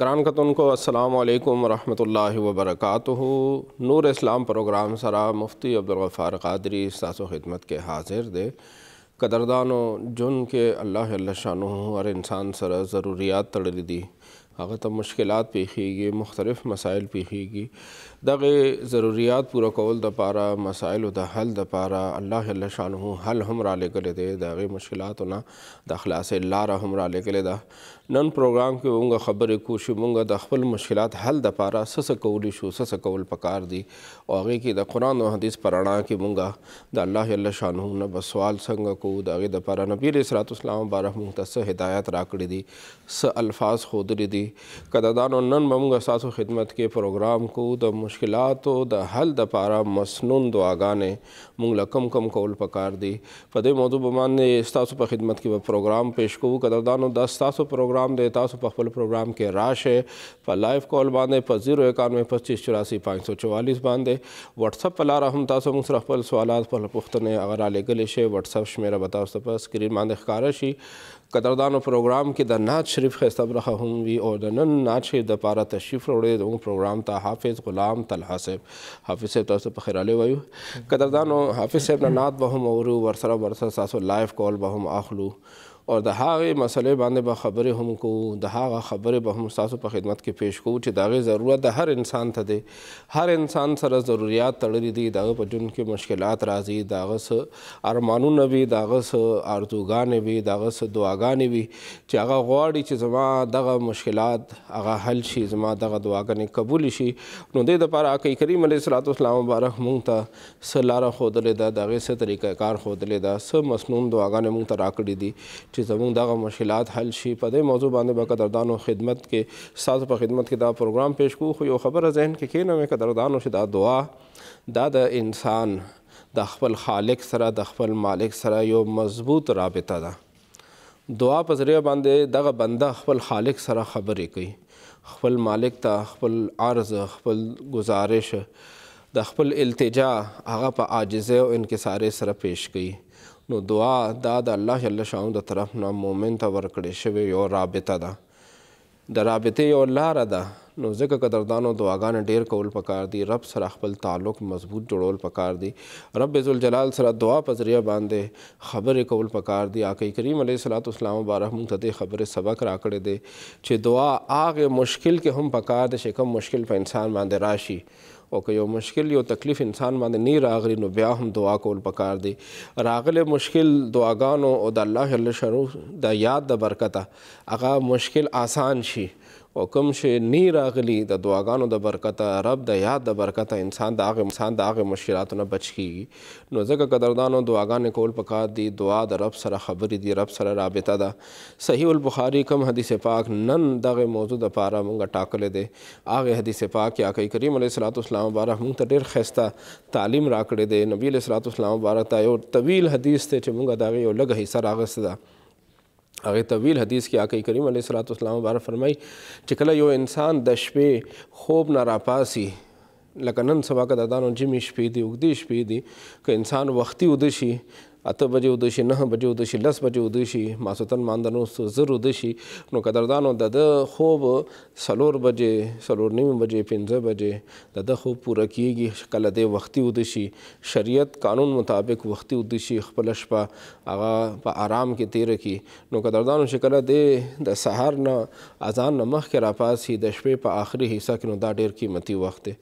گران کتن کو السلام علیکم ورحمۃ اللہ وبرکاتہ نور اسلام پروگرام سرا مفتی عبدالغفار قادری ساس و خدمت کے حاضر دے قدردان و جن کے اللہ اللہ شانہ ہر انسان سره ضروریات تړلې دي هغه ته مشکلات پیخیږي مختلف مسائل پیخیږي دغه ضروریات پوره کول د پاره مسائل د حل د پاره الله الله شانه حل هم را لګل دي دغه مشکلات نه د خلاصې لار هم را لګل ده نن پروګرام کې مونږ خبرې کوشو مونږ د خپل مشکلات حل د پاره سس کولی شو سس کول پکار دی او هغه کې د قران او حدیث پرانا کې مونږ د الله جل شانه نه بس سوال څنګه کو د هغه د پاره نبی رسول الله اسلام بارک مونږ ته سه هدایت راکړي دي س الفاظ خود لري دي کدا دانو نن مونږ ساسو خدمت کې پروګرام کو د مشکلات او د حل د پاره مسنون دعاګانې مونږ له کم کم کول پکار دي په دې موضوع باندې ستاسو په خدمت کې به پروګرام پېښ کوو قدردانو دا ستاسو پروګرام دی تاسو په خپل پروګرام کې راشه په لایف کال باندې په 09125844544 باندې واتس اپ لاره هم تاسو موږ سره خپل سوالات په پوښتنه هغه را لګلې شي واتس اپ شمیره به تاسو په سکرین باندې ښکارا شي قدردانو پروګرام کې د نعت شریف خسته برخه هم وی او د نن نعت شریف د پاره تشریف وروړي د پروګرام ته حافظ غلام طلحه صاحب حافظ صاحب تاسو په خیراله وایو قدردانو حافظ صاحب نه نعت به هم اورو ورسره ورسره تاسو لایف کال به هم اخلو او د هغې مسلې باندې به با خبرې هم کوو د هغه خبرې به هم ستاسو په خدمت کې پیش کوو چې د هغې ضرورت د هر انسان ته دی هر انسان سره ضروریات تړلي دي د هغه په ژوند کې مشکلات راځي د هغه څه ارمانونه وي د هغه څه ارزوګانې وي د هغه څه دعاګانې وي چې هغه غواړي چې زما دغه مشکلات هغه حل شي زما دغه دعاګانې قبول شي نو دې دپاره آقای کریم علیه صلات وسلام مبارک موږ ته څه لاره ښودلې ده د هغې څه طریقهکار ښودلې ده څه مسنون دعاګانې موږ ته راکړي دي چې زموږ دغه مشکلات حل شي په دې موضوع باندې به قدردانو خدمت کې ستاسو په خدمت کې دا پروګرام پیش کوو خو یو خبره ذهن کې کینه مې قدردانو چې دا دعا دا د انسان د خپل خالق سره د خپل مالک سره یو مضبوط رابطه ده دعا په ذریعہ باندې دغه بنده خپل خالق سره خبرې کوي خپل مالک ته خپل عرض خپل گزارش د خپل التجا هغه په عاجزه او انکسار سره پیش کوي نو دعا دا د الله جل شانو د طرف نه مؤمن ته ورکړې شوې یو رابطه ده د رابطې یو لاره ده نو ځکه قدردانو دعاګانې ډېر کول پکار دي رب سره خپل تعلق مضبوط جوړول پکار دي رب ذوالجلال سره دعا په ذریعه باندې خبرې کول پکار دي آقای کریم علیه صلات اسلام مبارک موږ ته دې خبرې سبق راکړی دی چې دعا هغه مشکل کې هم پکار دی چې کوم مشکل په انسان باندې راشي او که یو مشکل یو تکلیف انسان باندې نه راغلی نو بیا هم دعا کول پکار دی راغله مشکل دعاګانو او د الله جل شرو د یاد د برکته هغه مشکل آسان شي او کوم شی نی راغلی د دعاګانو د برکته رب د یاد د برکته انسان د هغه انسان د هغه مشکلاتو نه بچ کیږي نو ځکه قدردانو دعاګانې کول پکار دي دعا د رب سره خبرې دي رب سره رابطه ده صحیح البخاري کوم حدیث پاک نن دغه موضوع د پاره مونږ ټاکلې دی هغه حدیث پاک کې آقای کریم علیه الصلاۃ والسلام مبارک مونږ ته ډېر ښایسته تعلیم راکړې دی نبی علیه الصلاۃ والسلام مبارک ته یو طویل حدیث دی چې مونږ دغه یو لږ حصہ راغسته ده هغه طویل حدیث کې آقا کریم علیه الصلوات والسلام بار فرمای چې کله یو انسان د شپې خوب نه راپاسي لکه نن سبا که د دانو جمعې شپې دي اوږدې شپې دي که انسان وختي اوده شي اته بجې وده شي نه بجې وده شي لس بجې وده شي ماسوتن ماندنو زر وده شي نو قدردانو د ده خوب څلور بجې څلور نیم بجې پنځه بجې د ده خوب پوره کیږي کله دی وختي وده شي شریعت قانون مطابق وختي وده شي خپله شپه هغه په آرام کې تیره کړي نو قدردانو چې کله دی د سهار نه اذان نه مخکې راپاسي د شپې په آخري حصہ کې نو دا ډېر قیمتي وخت دی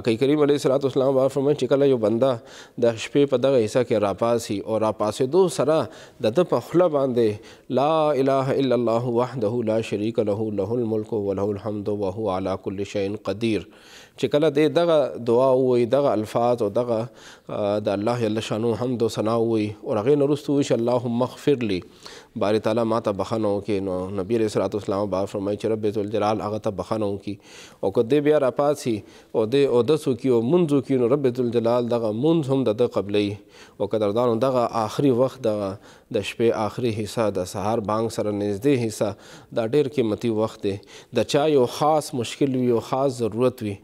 آقای کریم علیه السلام فرمایي چې کله یو بنده د شپې په دغه حصہ کې راپاسي او را را پاسېدو سره د ده په خوله باندې لا اله الا الله وحده لا شریک له له الملک وله الحمد وهو على كل شیء قدیر چې کله دې دغه دعا ووایي دغه الفاظ او دغه د الله جل شانو حمد و ثنا ووایي او هغې نه وروسته ووایي چې اللهم اغفر لی باری تعالی ما ته بخنه وکړي نو نبی علیه صلات وسلام با فرمایي چې رب ذوالجلال هغه ته بخنه وکړي او که دی بیا راپاسي او دی اودس وکړي او لمونځ وکړي نو رب ذوالجلال دغه لمونځ هم د ده قبلوي او قدردانو دغه آخري وخت دغه د شپې آخري حصہ د سهار بانګ سره نږدې حصہ دا ډېر قیمتي وخت دی د چا یو خاص مشکل وي یو خاص ضرورت وي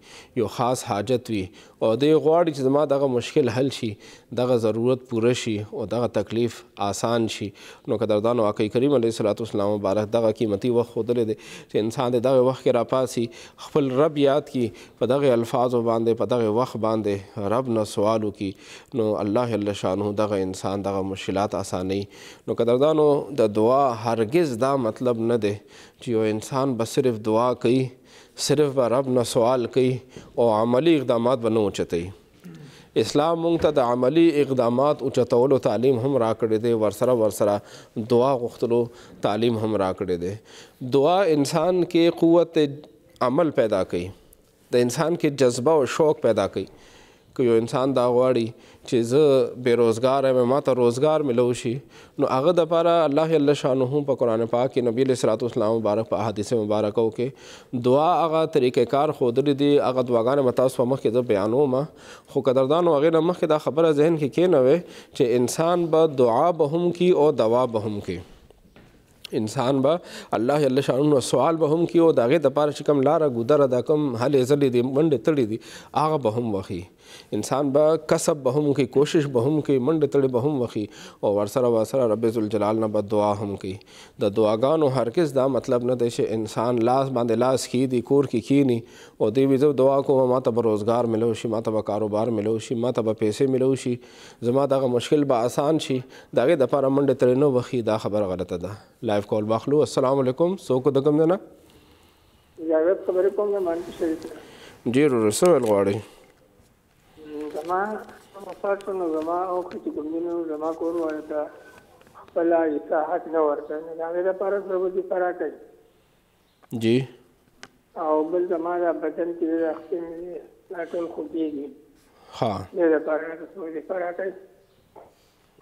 یو خاص حاجت وي او دی غواړي چې زما دغه مشکل حل شي دغه ضرورت پوره شي او دغه تکلیف آسان شي نو قدردان واقعي کریم علیه الصلات والسلام مبارک دغه قیمتي وخت ښودلی دی چې انسان د دغه وخت کې راپاسي خپل رب یاد کی په دغه الفاظو باندې په دغه وخت باندې رب نه سوال وکړي نو الله جل شانه دغه انسان دغه مشکلات آساني نو قدردانو د دعا هرگز دا مطلب نه دی چې یو انسان به صرف دعا کوي صرف به رب نه سوال کوي او عملی اقدامات به نه اوچتوي اسلام موږ ته د عملی اقدامات اوچتولو تعلیم هم راکړی دی ورسره ورسره دعا غوښتلو تعلیم هم راکړی دی دعا انسان کې قوت عمل پیدا کوي د انسان کې جذبه او شوق پیدا کوي که یو انسان دا غواړي چې زه بیروزګار یم ما ته روزګار ملو شي نو هغه دپاره الله جل شانه په قرآن پاک کې نبی علیه صلات اسلام مبارک په احادیث مبارکو کې دعا هغه طریقې کار ښودلي دي هغه دعاګانې به تاسو په مخکې زه بیانوم خو قدردانو هغې نه مخکې دا خبره ذهن کې کښېنوئ چې انسان به دعا به هم کی او دوا به هم کی انسان به الله جل شانو سوال به هم کی او داغه د پاره چې کوم لاره ګودر دا کوم هلې ځلې دي منډې تړې دي هغه به هم وخی انسان به کسب به هم کوي کوشش به هم کوي منډه تړي به هم وخی او ورسره ورسره رب ذوالجلال نه بد دعا هم کوي د دعاګانو هرگز دا مطلب نه دی چې انسان لاس باندې لاس کی دی کور کې کی کینی او دی وی دعا کوم ما ته روزګار ملو شي ما ته کاروبار ملو شي ما ته پیسې ملو شي زما دغه مشکل به آسان شي دغه د لپاره منډه تړي نو وخی دا خبره غلطه ده لایف کال واخلو السلام علیکم څوک د کوم نه جاوید خبرې کوم نه مانکی شریف جی ورور سوال غواړي زما مفاد شو نو زما او چې کوم دي نو زما کور وایي ته خپل ایسا حق نه ورته نه دا مې لپاره پربو دي فرا کوي جی او بل زما دا بدن کې د اختیم لا ټول خو دیږي ها دې لپاره څه دي فرا کوي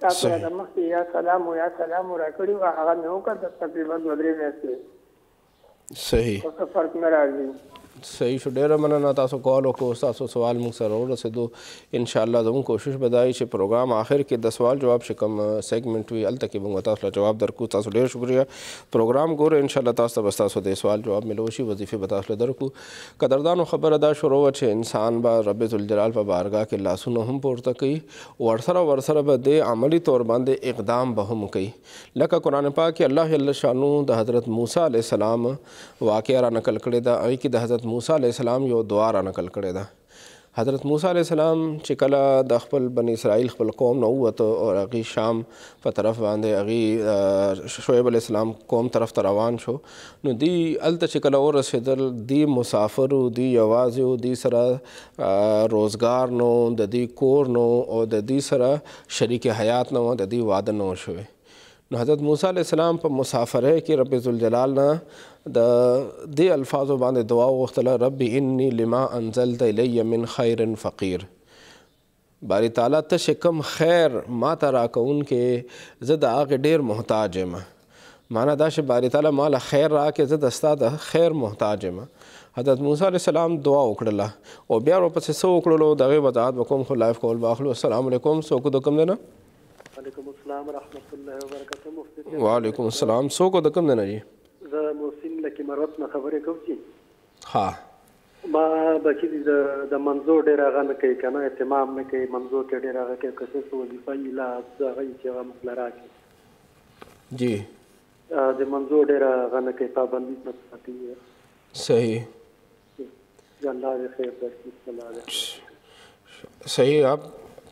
تاسو دا مخکې یا سلام یا سلام راکړی هغه مې وکړ تقریبا دوه درې میاشتې صحیح څه فرق نه راځي صحیح شو ډیره مننه تاسو کال وکړو تاسو سوال موږ سره ورسېدو انشاءالله زموږ کوشش به دا چې پروګرام آخر کې د سوال جواب چې کوم سیګمنټ وي هلته کې موږ تاسو له جواب درکړو تاسو ډېر شکریه پروګرام ګوره انشاءالله تاسو ته به ستاسو د سوال جواب ملو شي وظیفې به تاسو له درکړو قدردانو خبره دا شروع وه چې انسان به رب ذوالجلال په بارګاه کې لاسونه هم پورته کوي ورسره ورسره به د عملی طور باندې اقدام به هم کوي لکه قرآن پاک کې الله جل شانو د حضرت موسی علیه السلام واقعه را نقل کړې ده هغې کې د حضرت موسی علیه السلام یو دعا را نقل کړې ده حضرت موسی علیه السلام چې کله د خپل بن اسرائیل خپل قوم نه ووته او هغې شام په طرف باندې هغې شعیب علیه السلام قوم طرف ته روان شو نو دی هلته چې کله ورسېدل دی مسافر و دی یوازې و دی سره روزګار نو د دې کور نو او د دې سره شریک حیات نه و د دې واده نه شوی نو حضرت موسی علیه السلام په مسافره کې رب ذوالجلال نه د دې الفاظو باندې دعا وغوښتله رب انی لما انزلت الی من خیر فقیر باری تعالی ته چې کوم خیر ما ته راکوونکې زه د هغې ډېر محتاج یم معنا دا چې باری تعالی ما له خیر راکې زه د ستا د خیر محتاج یم حضرت موسی علیه السلام دعا وکړله او بیا ورپسې څه وکړلو د هغې وضاحت به کوم خو لایف کول به اخلو السلام علیکم څوک د کوم دی نه وعلیکم السلام رحمت الله وبرکاته وعلیکم السلام څوک د کوم دی نه جی مروت نه خبرې کوم چې ها ما بچی د د منظور ډیر هغه نه کوي کنه اهتمام نه کوي منظور کې ډیر هغه کې کسه سو وظیفه یې لا هغه چې هغه مخله راځي جی د منظور ډیر هغه نه کوي پابندي نه ساتي صحیح الله دې خیر درکړي صحیح اپ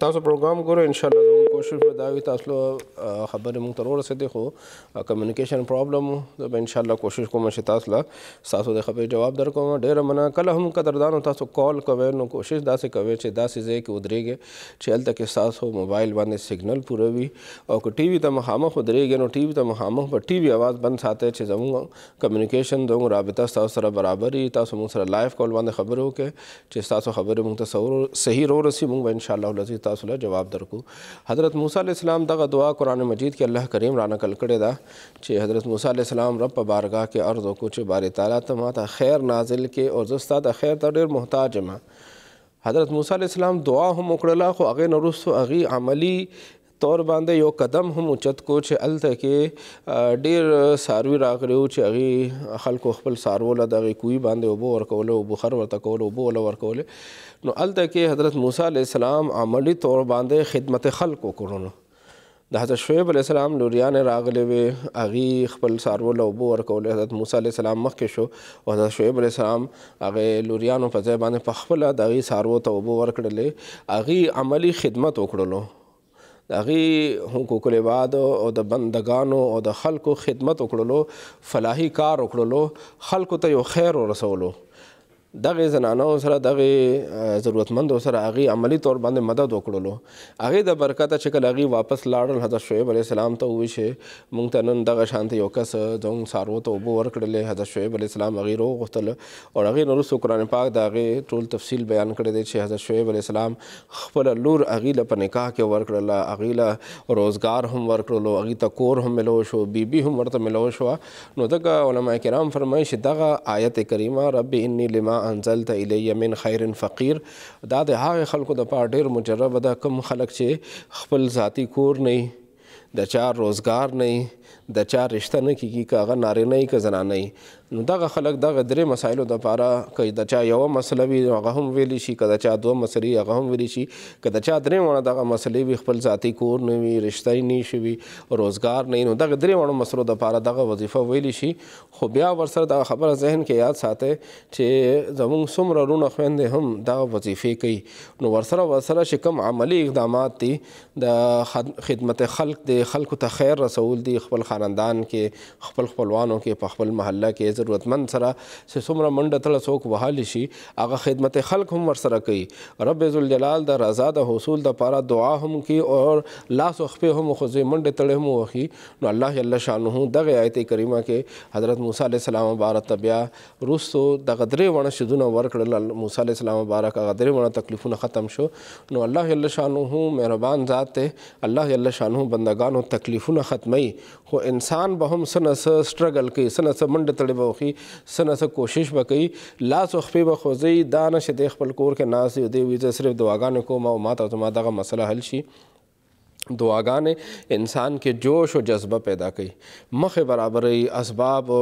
تاسو پروګرام ګورئ ان شاء الله کوشش به دا وي تاسو خبرې مونږ ته ورسېدې خو کمیونیکیشن پرابلم زه به انشاءالله کوشش کوم چې تاسو له ستاسو د خبرې جواب درکوم ډېره مننه کله هم قدردانو تاسو کال کوئ نو کوشش داسې کوئ چې داسې ځای کې ودرېږئ چې هلته کې ستاسو موبایل باندې سګنل پوره وي او که ټي وي ته مخامخ ودرېږئ نو ټي وي ته مخامخ به ټي وي اواز بند ساتئ چې زموږ کمیونیکیشن زموږ رابطه ستاسو سره برابر وي تاسو مونږ سره لایف کال باندې خبرې وکړئ چې ستاسو خبرې مونږ ته صحیح رو رسي مونږ به انشاءالله العزیز تاسو له جواب درکو حضرت حضرت موسیٰ علیہ السلام دغه دعا قرآن مجید کې الله کریم رانه کل کړې ده چې حضرت علیہ السلام رب بارگاہ کے ارد و باری تعالی ته ماته خیر نازل کې او زستا د خیر ته ډېر محتاج ما حضرت علیہ السلام دعا هم وکړله خو هغې نه و هغې عملی تور باندې یو قدم هم اوچت کو چې الته کې ډیر ساروي راغلي وو چې هغه خلکو خپل سارو له دغه کوی باندې وبو ورکول او بخار ورته کول او بو له ورکول نو الته کې حضرت موسی علی السلام عملی تور باندې خدمت خلق وکړو د حضرت شعیب علی السلام لوریان راغلی وي اغي خپل سارو لوبو ورکول حضرت موسی علی السلام مخکې شو او حضرت شعیب علی السلام هغه لوریانو په ځای باندې په خپل دغه سارو توبو ورکړلې اغي عملی خدمت وکړلو د هغې حقوق العباد او د بندگانو او د خلکو خدمت وکړلو فلاحي کار وکړلو خلکو ته یو خیر ورسولو دغه زنانو سره دغه ضرورتمندو سره هغه عملی طور باندې مدد وکړلو هغه د برکته چې کله هغه واپس لاړل حضرت شعیب علیه السلام ته وویل چې موږ ته نن دغه شانته یو کس زموږ څاروو ته اوبه ورکړلې حضرت شعیب علیه السلام هغې روغوښتل او هغې نه وروسته قرآن پاک د هغې ټول تفصیل بیان کړی دی چې حضرت شعیب علیه السلام خپل لور هغې له په نکاح کې ورکړله هغې له روزګار هم ورکړلو هغې ته کور هم ملو شو بیبي هم ورته ملو شوه نو دغه علما کرام فرمایي چې دغه آیت کریمه رب انی لما انزلت الی من خیر فقیر دا د هغه خلکو د پاره ډیر مجربه ده کوم خلک چې خپل ذاتی کور نه د چا روزګار نه د چا رشته نه کیږي که هغه نارینه یي که زنانه یي نو دغه خلک دغه درې مسایلو دپاره که د چا یوه مسله وي هغه هم ویلی شي که د چا دوه مسلې هغه هم ویلی شي که د چا درې وړه دغه مسلې وي خپل ذاتي کور نه وي رشته نه شوي روزګار نه نو دغه درې وړو مسلو دپاره دغه وظیفه ویلی شي خو بیا ورسره دغه خبره ذهن کې یاد ساتئ چې زموږ څومره رونه خویندې هم دغه وظیفې کوي نو ورسره ورسره چې کوم عملی اقدامات دي د خدمت خلق د خلکو ته خیر رسول دي خپل خپل خاندان کې خپل خپلوانو کې په خپل محله کې ضرورتمند سره چې څومره منډه تله څوک وهالی شي هغه خدمت خلق هم ورسره کوي رب ذوالجلال د رضا د حصول د پاره دعا هم کوي او لاس او خپې هم خو ځې منډې تړې هم وهي نو الله جل شانه دغه آیت کریمه کې حضرت موسی علیه السلام مبارک بیا روسو د غدرې ونه شدونه ورکړل موسی علیه السلام مبارک غدرې ونه تکلیفونه ختم شو نو الله جل شانه مهربان ذات ته الله جل شانه بندگانو تکلیفونه ختمي خو انسان به هم سنه سره سټرګل کوي سنه سره منډه تړي به وخي سنه سره کوشش به کوي لاس او خپې به خوځي دا نشه د خپل کور کې ناز دی وي زه صرف دعاګانې کوم او ماته زما دغه مسله حل شي دعاګانې انسان کې جوش او جذبه پیدا کوي مخه برابرۍ اسباب او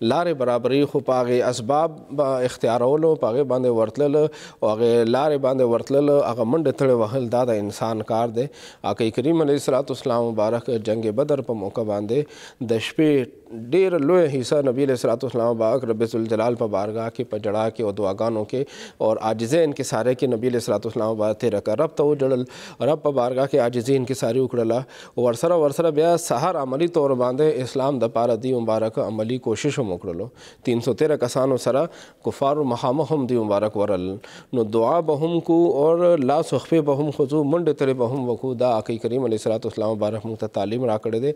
لارې برابرۍ خو پاغه اسباب با اختیارولو پاغه باندې ورتلل او هغه لارې باندې ورتلل هغه منډه تړ وهل دا د انسان کار دی آقای کریم علیه الصلاۃ والسلام مبارک جنگ بدر په موقع باندې د شپې ڈیرلو حصہ نبی علیہ اسلام و باغ رب الجلال بارگاہ کے جڑا کے دعاغانوں کے اور آجزین کے سارے کے نبی علیہ السلام باق تیرہ کا رب تاو و جڑل رب بارگاہ کے آجزین کے سارے اکڑلا ورسرہ ورسرہ بیا سہر عملی طور باندے اسلام پارا دی مبارک عملی کوشش و مکڑلو تین سو تیرہ کسانو و سرا کفار المحام دی مبارک ورل نو دعا بہم کو اور سخفے بہم خضو منڈ تر بہم دا آقی کریم علیہ السلام و اسلام تعلیم راکڑ دے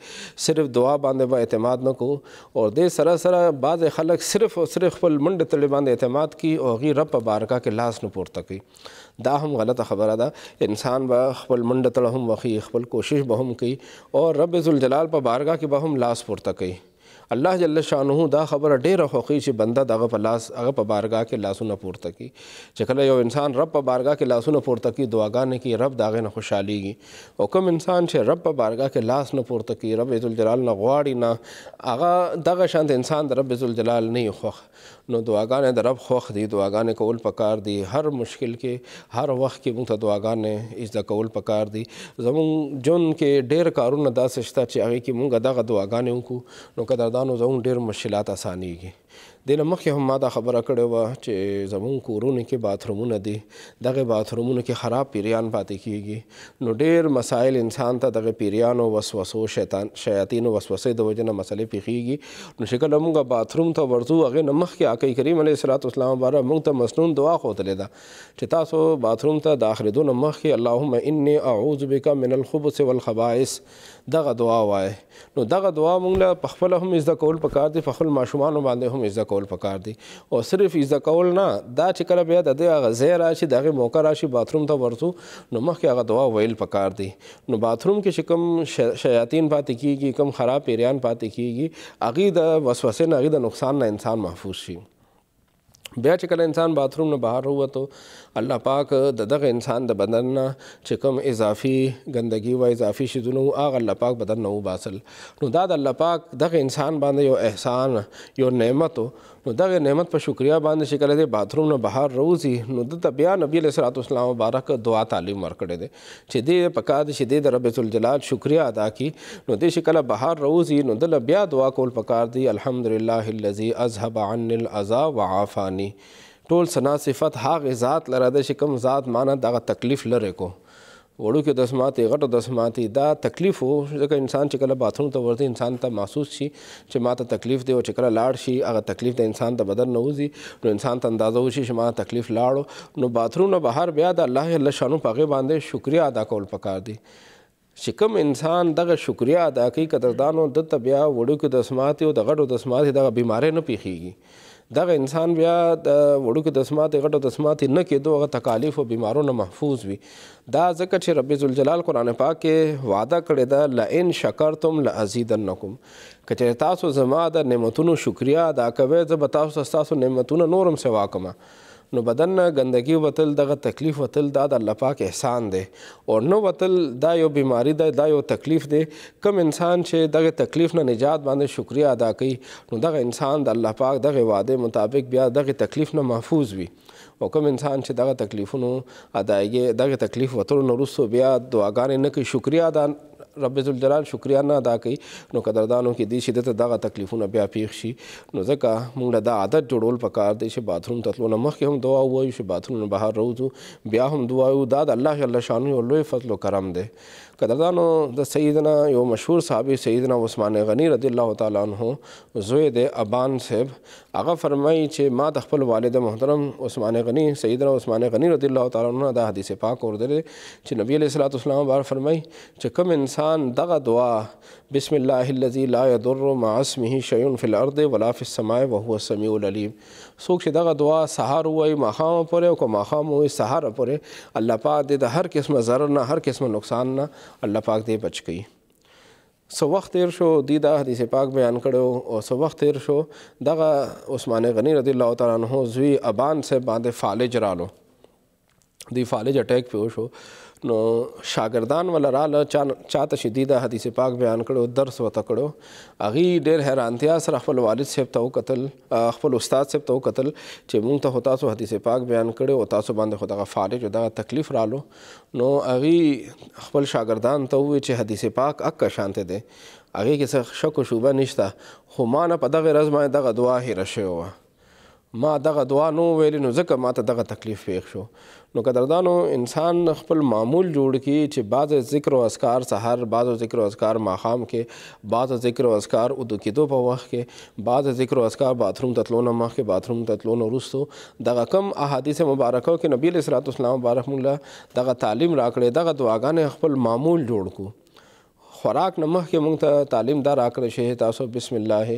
صرف دعا باندے با اعتماد کو کو او دې سره سره بعض خلک صرف او صرف خپل منډ تړي باندې اعتماد کی او غي رب بارکا کې لاس نه پورته کی دا هم غلطه خبره ده انسان به خپل منډ تړ هم وخی خپل کوشش به هم کوي او رب ذوالجلال په بارګه کې به هم لاس پورته کوي الله جل شانه دا خبره ډیره خوښي چې بنده دغه په لاس هغه په بارګاه کې لاسونه پورته کړي چې کله یو انسان رب په بارګاه کې لاسونه پورته کړي دعاګانې کوي رب د هغې نه خوشحالیږي او کوم انسان چې رب په بارګاه کې لاس نه پورته کوي رب عزالجلال نه غواړي نه هغه دغه شانت انسان د رب عزالجلال نه یې خوښ نو دعاګانې د رب خوښ دي دعاګانې کول پکار دي هر مشکل کې هر وخت کې موږ ته دعاګانې اجزا کول پکار دي زموږ جون کې ډېر کارونه داسې شته چې هغې کې موږ دغه دعاګانې وکړو نو قدردانو زموږ ډېر مشکلات اسانېږي د لمخه هم ما دا خبره کړې و چې زمون کورونه کې باترومونه دي دغه باترومونه کې خراب پیریان پاتې کیږي نو ډېر مسائل انسان ته دغه پیریانو وسوسو شیطان شیاطین وسوسه د وجنه مسلې پیخیږي نو شکل موږ باتروم ته ورځو هغه نمخ کې آکی کریم علیه الصلاۃ والسلام باندې موږ ته مسنون دعا خوتلې ده چې تاسو باتروم ته داخله دون مخ کې اللهم انی اعوذ بک من الخبث والخبائث دغه دعا وای نو دغه دعا مونږ له په خپل هم زده کول پکار دي په خپل ماشومان باندې هم زده کول پکار دي او صرف زده کول نه دا چې کله بیا د دې غزې راشي دغه موقع راشي باتروم ته ورسو نو مخکې هغه دعا ویل پکار دي نو باتروم کې چې کوم شیاطین پاتې کیږي کوم خراب پیریان پاتې کیږي هغه د وسوسې نه هغه د نقصان نه انسان محفوظ شي بیا چې کله انسان باثروم نه بهر ووتو الله پاک د دغه انسان د بدن نه چې کوم اضافي ګندګي و اضافي شیدونه هغه الله پاک بدن نه وباسل نو دا د الله پاک دغه انسان باندې یو احسان یو نعمت نو دغه نعمت په شکریا باندې چې کله د باثروم نه بهر روزي نو د بیا نبی له سرات اسلام مبارک دعا تعلیم ورکړې ده چې دې پکا د شدې د رب الجلال شکریا ادا کی نو دې چې کله بهر روزي نو د بیا دعا کول پکار دی الحمدلله الذي اذهب عن الاذى وعافاني معنی ټول ثنا صفت هغه ذات لره ده چې کوم ذات معنا دغه تکلیف لره کو وړو کې د سماتې غټو د سماتې دا تکلیف وو ځکه انسان چې کله باثروم ته ورته انسان ته محسوس شي چې ما ته تکلیف دی او چې کله لاړ شي هغه تکلیف د انسان ته بدن نه وځي نو انسان ته اندازه وشي چې ما تکلیف لاړو نو باثروم نه بهر بیا د الله الله شانو په هغې باندې شکریا ادا کول پکار دی چې کوم انسان دغه شکریا ادا کوي قدردانو دته بیا وړو کې د سماتې او د غټو د سماتې دغه بیمارۍ نه پیښیږي دغه انسان بیا د وړوکو دسمات غټو دسمات نه کېدو هغه تکالیف او بیمارونو محفوظ وي دا ځکه چې رب ذوالجلال قرآن پاک کې وعده کړې ده لئن شکرتم لازیدنکم که چېرې تاسو زما د نعمتونو شکریا ادا کوئ زه به تاسو ستاسو نعمتونه نور هم سوا کړم نو بدن نه ګندګي وتل دغه تکلیف وتل دا د الله پاک احسان دی او نو وتل دا یو بیماری ده دا یو تکلیف دی کم انسان چې دغه تکلیف نه نجات باندې شکریا ادا کوي نو دغه انسان د الله پاک دغه وعده مطابق بیا دغه تکلیف نه محفوظ وي او کوم انسان چې دغه تکلیفونو ادایګي دغه تکلیف وتر نو رسو بیا دعاګانې نه کوي شکریا ادا رب ذوالجلال شکریانه ادا کوي نو قدردانو کې دې شي د دغه تکلیفونه بیا پیښ شي نو ځکه موږ دا عادت جوړول پکار دی چې باتھروم ته تلو نه مخکې هم دعا ووایو چې باتھروم نه بهر راوځو بیا هم دعا وایو دا د الله جل شانو یو لوی فضل او کرم دی قدردانو د سیدنا یو مشهور صحابي سیدنا عثمان غنی رضی الله تعالی عنہ زوی د ابان صاحب هغه فرمایي چې ما د خپل والد محترم عثمان غنی سیدنا عثمان غنی رضی الله تعالی عنہ دا حدیث پاک اوردل چې نبی علیہ الصلوۃ والسلام بار فرمایي چې کوم انسان دغه دعا بسم الله الذي لا يضر مع اسمه شيء في الارض ولا في السماء وهو السميع العليم څوک چې دغه دعا سهار وای ماخام پورې او کو ماخام وای سهار پورې الله پاک دې د هر قسمه ضرر نه هر قسمه نقصان نه الله پاک دې بچ کړي سو وخت تیر شو دی دا حدیث پاک بیان کړو او سو وخت تیر شو دغه عثمان غنی رضی الله تعالی عنہ زوی ابان سے باندې فالج رالو دی فالج اٹیک پیو شو نو شاګردان ول رااله چاته شدیده حدیث پاک بیان کړو درس وته کړو اغي ډېر حیرانتیا سره خپل والد صاحب ته قتل خپل استاد صاحب ته قتل چې مونږ ته هوتا سو حدیث پاک بیان کړو او تاسو باندې خدغه فارج او دغه تکلیف رالو نو اغي خپل شاګردان ته وی چې حدیث پاک اک شانته ده اغي کې څه شک او شوبه نشته خو ما نه په دغه رزمه دغه دعا هیره شوی ما دغه دعا نو ویلې نو ځکه ماته دغه تکلیف پیښ شو نو قدردانو انسان خپل معمول جوړ کړي چې بعض ذکر او اذکار سحر بعض ذکر او اذکار ماښام کې بعض ذکر او اذکار اودو کېدو په وخت کې بعض ذکر او اذکار باتھروم ته تلو نه مخکې باتھروم ته تلو نه وروستو دغه کم احادیث مبارکه کې نبی علیه الصلاۃ والسلام مبارک مولا دغه تعلیم راکړې دغه دعاګانې خپل معمول جوړ کړو خوراک نه مخکې موږ ته تعلیم دا راکړی چې تاسو بسم الله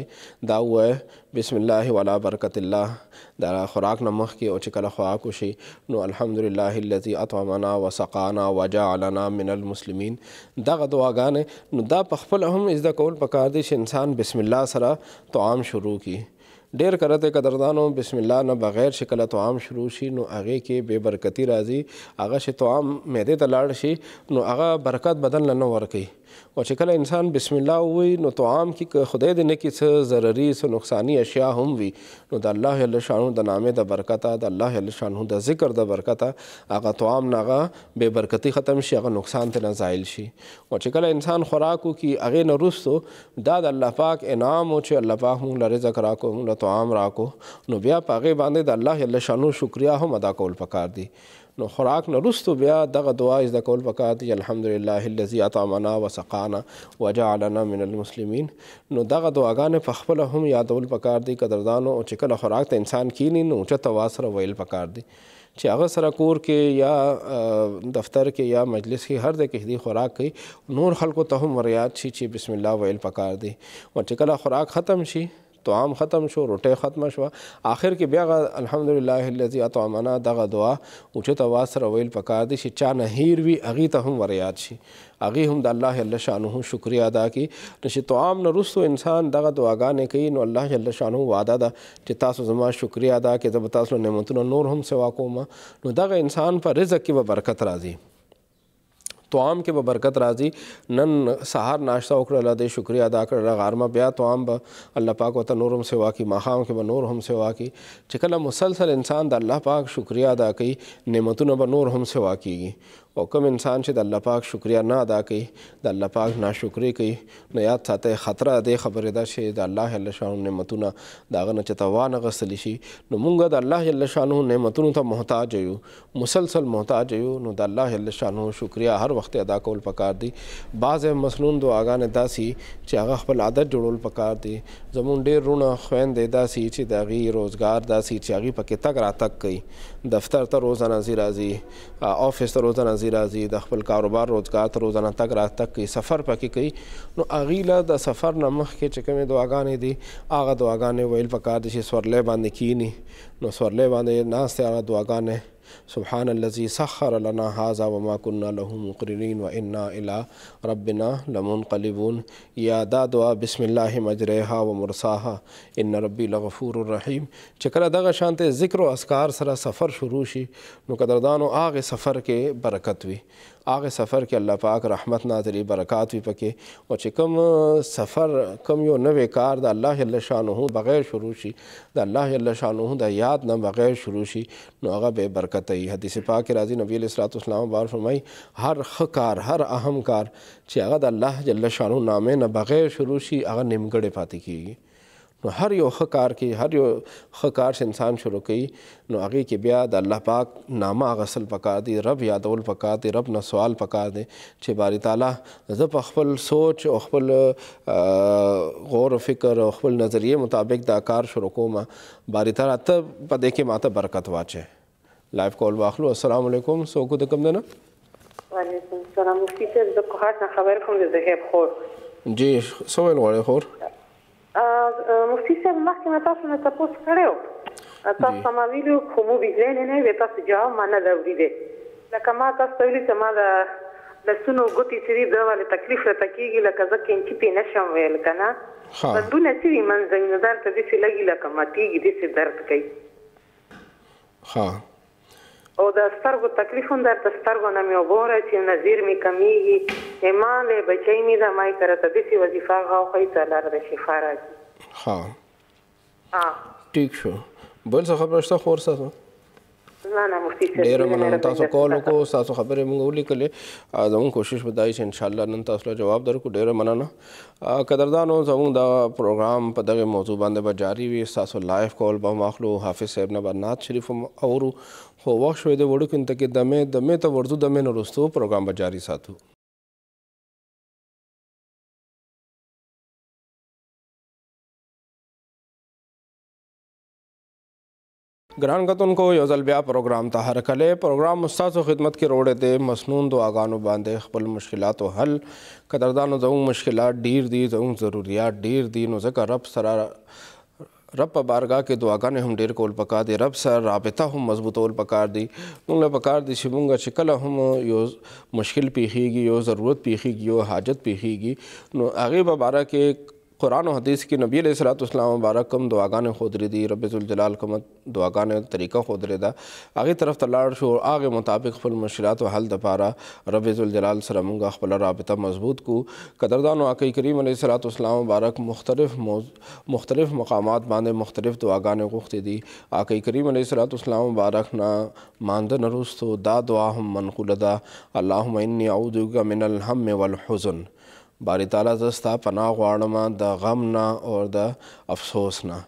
دا ووایه بسم الله ولا برکت الله دا خوراک نه مخکې او چې کله خوراک وشي نو الحمدلله الذي اطعمنا وسقانا وجعلنا من المسلمین دغه دعاګانې نو دا په خپله هم زده کول پکار دی چې انسان بسم الله سره طعام شروع کړي ډیر کرت قدردانو بسم الله نه بغیر شکل طعام شروع شي نو هغه کې بے برکتی راځي هغه چې طعام معده ته لاړ شي نو هغه برکت بدل نه ورکي او چې کله انسان بسم الله ووایي نو طعام کې خدای دې نه کې څه ضرري څه نقصاني اشیاء هم وي نو د الله جل شانو د نامې د برکته د الله جل شانو د ذکر د برکته هغه طعام نه هغه بې برکتي ختم شي هغه نقصان ته نه زایل شي او چې کله انسان خوراک وکړي هغې نه وروستو دا د الله پاک انعام و چې الله پاک موږ له رزق راکو موږ له طعام راکو نو بیا په هغې باندې د الله جل شانو شکریا هم ادا کول پکار دي نو خوراک نه وروستو بیا دغه دعا زده کول پکار دي الحمدلله الذي اطعمنا وسقانا وجعلنا من المسلمین نو دغه دعاګانې په خپله هم یادول پکار دي قدردانو او چې کله خوراک ته انسان کینی نو اوچته آواز سره ویل پکار دي چې هغه سره کور کې یا دفتر کې یا مجلس کې هر ځای کې دی خوراک کوي نور خلکو ته هم ور یاد شي چې بسم الله ویل پکار دي او چې کله خوراک ختم شي طعام ختم شو روټۍ ختم شو آخر کې بیا الحمدلله الذي اطعمنا دغه دعا اوچت اواز سره ویل پکار دي چې چا نه هیر وي هغې ته هم وریاد شي هغې هم د الله جل شانه شکریا ادا کړي نو چې طعام نه وروستو انسان دغه دعاګانې کوي نو الله جل شانه وعده ده چې تاسو زما شکریا ادا کړئ زه به تاسو نعمتونه نور هم سوا کوم نو دغه انسان په رزق کې به برکت راځي توام کې به برکت راځي نن سهار ناشته وکړه الله دې شکریا ادا کړه غارمه بیا توام به الله پاک وته نور هم سوا کی ماښام کې به نور هم سوا کی چې کله مسلسل انسان د الله پاک شکریا ادا کوي نعمتونه به نور هم سوا کیږي او کوم انسان چې د الله پاک شکریا نه ادا کوي د الله پاک ناشکری کوي نو یاد ساتئ خطره دې خبره ده چې د الله جل شانو نعمتونه د هغه نه چې ته وانغستلی شي نو موږ د الله جل شانو نعمتونو ته محتاج یو مسلسل محتاج یو نو د الله جل شانو شکریا هر وخت ادا کول پکار دي بعض مسنون دعاګانې داسي چې هغه خپل عادت جوړول پکار دي زمون ډیر رونه خويندې داسي چې د غي روزګار داسي چې هغه پکې تک را تک کوي دفتر ته روزانه زی راځي آفیس ته روزانه زی راځي راځي د خپل کاروبار روزګار ته روزانه تک راتګ کوي سفر پکې کوي نو هغې له د سفر نه مخکې چې کومې دعاګانې دي هغه دعاګانې ویل پکار دي چې سورلی باندې کښېني نو سورلی باندې ناستې هغه دعاګانې سبحان الذي سخر لنا هذا وما كنا له مقرنين وإنا إلى ربنا لمنقلبون يا دا دعا بسم الله مجريها ومرساها ان ربي لغفور الرحیم چې کله دغه شانته ذکر او اذکار سره سفر شروع شي نو قدردانو آغ سفر کې برکت وي هغه سفر کې الله پاک رحمت نازلي برکات وي پکې او چې کوم سفر کوم یو نوې کار د الله جل شانه بغیر شروع شي د الله جل شانه د یاد نه بغیر شروع شي نو هغه به برکت ای حدیث پاک راځي نبی علیہ الصلوۃ والسلام بار فرمای هر خکار هر اهم کار چې هغه د الله جل شانه نامه نه بغیر شروع شي هغه نیمګړی پاتې کیږي نو هر یو ښه کار کې هر یو ښه کار چې انسان شروع کوي نو هغې کې بیا د الله پاک نامه اغسل پکار دی رب یادول پکار دی رب نه سوال پکار دی چې باری تعالی زه په خپل سوچ او خپل غور و فکر او خپل نظریې مطابق دا کار شروع کوم باری تعالی ته په دې کې ماته برکت واچې لایف کال واخلو السلام علیکم څوک د کوم دنه وعلیکم السلام مفتی صاحب د کوهات خبر کوم د زهیب خور جی سوال غواړی خور مفتي صاحب مخکې مې تاسو نه تاسو کړو تاسو ما ویلو کوم ویلې نه نه تاسو جواب ما نه لوري دي لکه ما تاسو ویلي چې ما د لسونو ګوتی چې دی ولې تکلیف را تکیږي لکه ځکه چې په نشم ویل کنه بدونه چې من زنګ نظر ته دې لګي لکه ماتیږي دې درد کوي ها او د سترګو تکلیف هم درته سترګو نه مې وګوره چې نظیر مې کمیږي ایمان له بچی مې د مای کړه ته دسی وظیفه غوښې ته لار د شفا راځي ها ها ټیک شو بل څه خبره شته خور ساتو ډیر مننه تاسو کول کو تاسو خبرې موږ ولیکلې زموږ کوشش به دای چې ان شاء الله نن تاسو له جواب درکو ډیر مننه قدردانو زموږ دا پروګرام په دغه موضوع باندې به جاری وي تاسو لایف کول به مخلو حافظ صاحب نه بنات شریف اورو خو وخت شوی دی وړوکو انتکې دمې دمې ته ورځو دمې نه وروستو پروګرام به جاري ساتو ګران کتونکو یو ځل بیا پروګرام ته هر کله پروګرام مستاسو خدمت کې روړې دي مسنون دعاګانو باندې خپل مشکلات او حل قدردانو زموږ مشکلات ډیر دي زموږ ضرورت ډیر دي نو ځکه رب سره رب په بارګاه کې دعاګانې هم ډېر کول پکار دي رب سره رابطه هم مضبوطول پکار دي موږ پکار دي چې موږ چې کله هم یو مشکل پیخیږي یو ضرورت پیخیږي یو حاجت پیخیږي نو هغې په باره کې قرآن و حدیث کی نبی علیہ السلام اسلام دعا کم خود رے دی رب الجلال کم دعا گانے طریقہ خود دا آگے طرف تلار شور آگے مطابق و حل دپارا رب زلجلال سرمونگا گاہ رابطہ مضبوط کو قدردان و آقی کریم علیہ السلام اسلام مبارک مختلف موز مختلف مقامات باندھے مختلف دعا گانے کوخت دی آقی کریم علیہ السلام اسلام نا نامدن رست و دا دعا انی اللہ اودمن من الہم والحزن باری تعالی زستا پناه غواړم د غم نه او د افسوس نه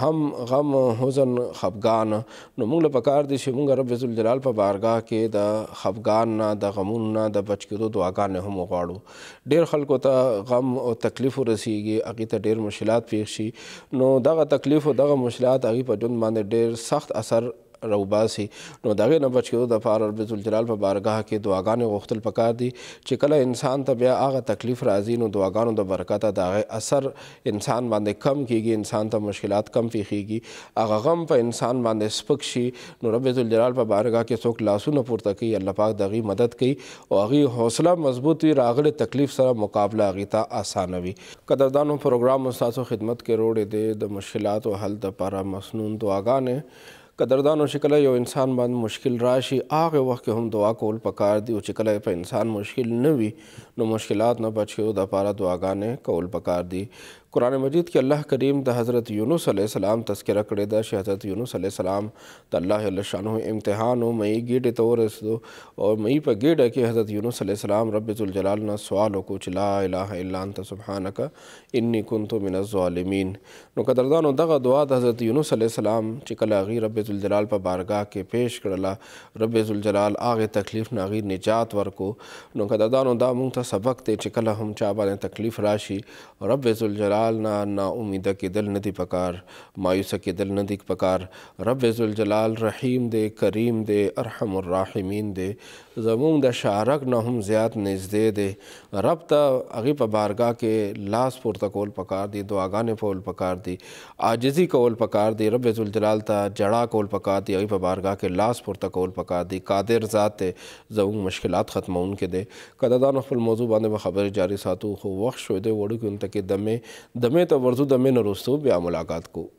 هم غم حزن خفګان نو موږ له پکار دي چې موږ رب عزل جلال په بارگاه کې د خفګان نه د غمون نه د بچ کېدو دعاګانې هم وغواړو ډیر خلکو ته غم او تکلیف ورسیږي هغې ته ډیر مشکلات پیښ شي نو دغه تکلیف او دغه مشکلات هغې په ژوند باندې ډیر سخت اثر راوباسي نو د هغې نه بچ کېدو دپاره رب ذوالجلال په بارګاه کې دعاګانې غوښتل پکار دي چې کله انسان ته بیا هغه تکلیف راځي نو دعاګانو د برکته د هغې اثر انسان باندې کم کیږي انسان ته مشکلات کم پیښیږي هغه غم په انسان باندې سپک شي نو رب ذوالجلال په بارګاه کې څوک لاسونه پورته کوي الله پاک د هغې مدد کوي او هغې حوصله مضبوط وي راغلی تکلیف سره مقابله هغې ته اسانه وي قدردانو پروګرام ستاسو خدمت کې روړې دی د مشکلاتو حل دپاره مسنون دعاګانې قدردانو چې کله یو انسان باندې مشکل راشي هغه وخت کې هم دعا کول پکار دي او چې کله په انسان مشکل نه وي نو مشکلات نه بچیو د لپاره دعاګانې کول پکار دي قرآن مجید کې الله کریم د حضرت یونس علیه السلام تذکره کړې ده چې حضرت یونس علیه السلام د الله جل شانه امتحان او مې ګډه ته ورسېدو او مې په ګډه کې حضرت یونس علیه السلام رب ذوالجلال نه سوال وکړو چې لا اله الا انت سبحانك انی کنت من الظالمین نو قدردانو دغه دعا د حضرت یونس علیه السلام چې کله هغې رب ذوالجلال په بارګاه کې پیش کړله رب ذوالجلال هغې تکلیف نه هغې نجات ورکړو نو قدردانو دا موږ ته سبق دی چې کله هم چا باندې تکلیف راشي رب ذوالجلال نا امیدہ کے دل ندی پکار مایوسہ کے دل ندی پکار رب عض الجلال رحیم دے کریم دے ارحم الراحمین دے زمونږ د شارک نه هم زیات نږدې دی رب ته هغې په بارګاه کې لاس پورته کول پکار دي دعاګانې کول پکار دي عاجزي کول پکار دي رب ذوالجلال ته جړا کول پکار دي هغې په بارګاه کې لاس پورته کول پکار دي قادر ذات دی زمونږ مشکلات ختموونکی دی که د دا نو خپل موضوع باندې به خبرې جاري ساتو خو وخت شوی دی وړوکي ان تکې دمې دمې ته ورځو دمې نه وروستو بیا ملاقات کوو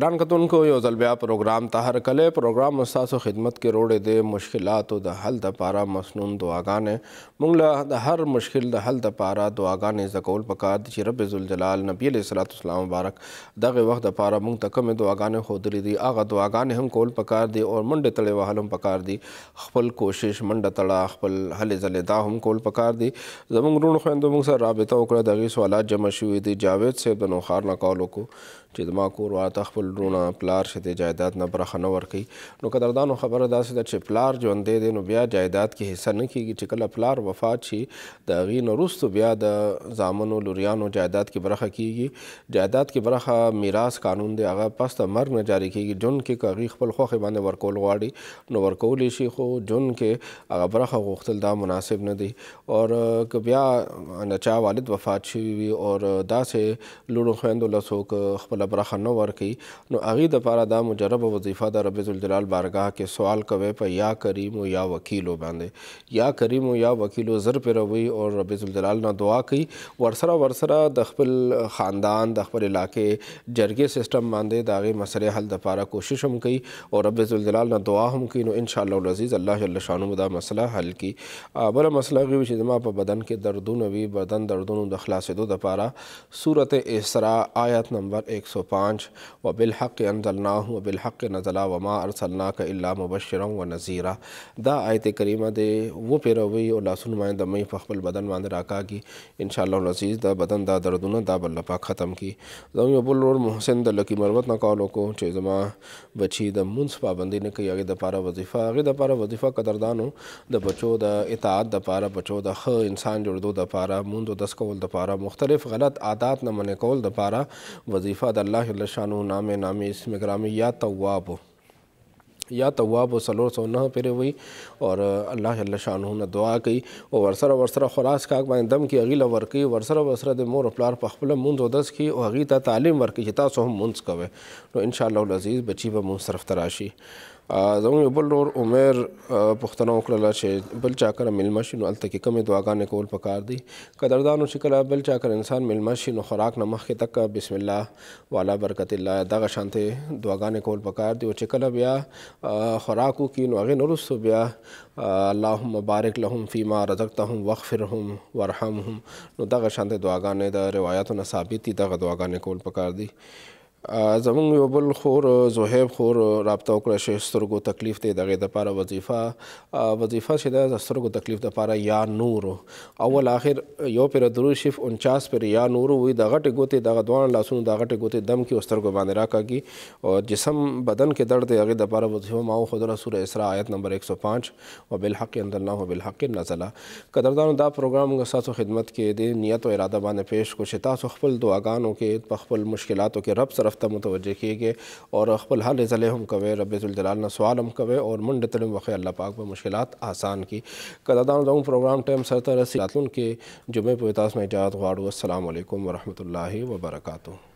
ګران کتونکو یو ځل بیا پروګرام ته هر کله پروګرام تاسو خدمت کې روړې د مشکلاتو د حل لپاره مسنون دعاګانې موږ له د هر مشکل د حل لپاره دعاګانې زکول پکار چې رب ذوالجلال نبی علیہ الصلوۃ والسلام مبارک دغه وخت لپاره موږ ته کوم دعاګانې خودلې دي هغه دعاګانې هم کول پکار دي او منډه تړې وهلم پکار دي خپل کوشش منډه تړه خپل حل ځلې دا هم کول پکار دي زموږ رونو خويندو موږ سره رابطه وکړه دغه سوالات جمع شوې دي جاوید صاحب د نوخار نه کال وکړو چې زما کور واته خپل رونه پلار شته جایداد نه برخه نه ورکړي نو قدردانو خبره داسې ده چې پلار ژوندی دی نو بیا جایداد کې حصه نه کیږي چې کله پلار وفات شي د هغې نه وروستو بیا د زامنو لوریانو جایداد کې برخه کیږي جایداد کې برخه میراث قانون دی هغه پس د مرګ نه جاري کیږي جون کې که هغې خپل خوښې باندې ورکول غواړي نو ورکولی شي خو جون کې هغه برخه غوښتل دا مناسب نه دی اور که بیا نچا والد وفات شوي وي اور داسې لوړو خویندو لسو که خپل خپل برخه نه ورکړي نو هغې دپاره دا مجربه وظیفه د رب ذوالجلال بارګاه کې سوال کوي په یا کریم یا وکیلو باندې یا کریم یا وکیلو زر پیروي او رب ذوالجلال نه دعا کوي ورسره ورسره د خپل خاندان د خپل علاقې جرګې سیستم باندې د هغې مسلې حل دپاره کوشش هم کوي او رب ذوالجلال نه دعا هم کوي نو ان شاء الله العزیز الله جل شانو دا مسله حل کی بل مسله غوي چې زما په بدن کې دردونه وي بدن دردونو د خلاصېدو دپاره صورت اسراء آیت نمبر 100 105 و بالحق انزلناه و بالحق نزلا و ما ارسلناک الا مبشرا و نذیرا دا آیت کریمه دی و پیروي او لاسونه باندې د مې په خپل بدن باندې راکاږي ان شاء الله العزیز دا بدن دا دردونه دا بل پاک ختم کی زموږ یو بل ور محسن د لکی مروت نه کولو کو چې زما بچی د منصف پابندی نه کوي هغه د پاره وظیفه هغه د پاره وظیفه قدردانو د بچو د اطاعت د پاره بچو د خ انسان جوړدو د پاره مونږ د 10 کول د پاره مختلف غلط عادت نه منې کول د پاره وظیفه اللہ اللہ نام شان اسم کرام یا تواب یا تواب و سو نہ پیرے ہوئی اور اللہ اللہ شانو نے دعا کی اور ورسرہ ورسرہ خلاص کا اکما دم کی ورسرہ ورسرہ دے مور اپلار پخبل منز و دس کی اور اغیتہ تعلیم ورکی جتا سو ہم منز کوئے تو انشاءاللہ العزیز بچی بہ منز سرف تراشی زموږ یو بل ډور عمر پښتنه وکړه چې بل چا کړه ملما شي نو الته کې کمې دعاګانې کول پکار دي قدردانو چې کله بل چا کړه انسان ملما شي نو خوراک نه مخکې تک بسم الله والا برکت الله دغه شانته دعاګانې کول پکار دي او چې کله بیا خوراکو کې نو هغه نورسو بیا اللهم بارک لهم فيما رزقتهم واغفرهم وارحمهم نو دغه شانته دعاګانې د روایتونو ثابت دي دغه دعاګانې کول پکار دي زمونږ یو بل خور زوهیب خور رابطه وکړه چې سترګو تکلیف دی دغه د لپاره وظیفه وظیفه چې د سترګو تکلیف د لپاره یا نور اول اخر یو پر درو شف 49 پر یا نور وي دغه ټګوته دغه دوان لاسونو دغه ټګوته دم کې سترګو باندې راکاږي او جسم بدن کې درد دی هغه د لپاره وظیفه ما خدای سوره اسراء آیت نمبر 105 وبالحق انزلناه بالحق نزل قدردانو دا پروګرام غو ساتو خدمت کې د نیت او اراده باندې پیش کو شتا خپل دعاګانو کې خپل مشکلاتو کې رب سره متوجہ کیے گئے اور حال فلاح الضل رب کبے نہ سوالم سوال ہم منڈ تلیم وقع اللہ پاک میں مشکلات آسان کی کذامز پروگرام ٹائم سرطرہ سیاتون کے جمعہ پویتاس میں اجاد غارو السلام علیکم ورحمت اللہ وبرکاتہ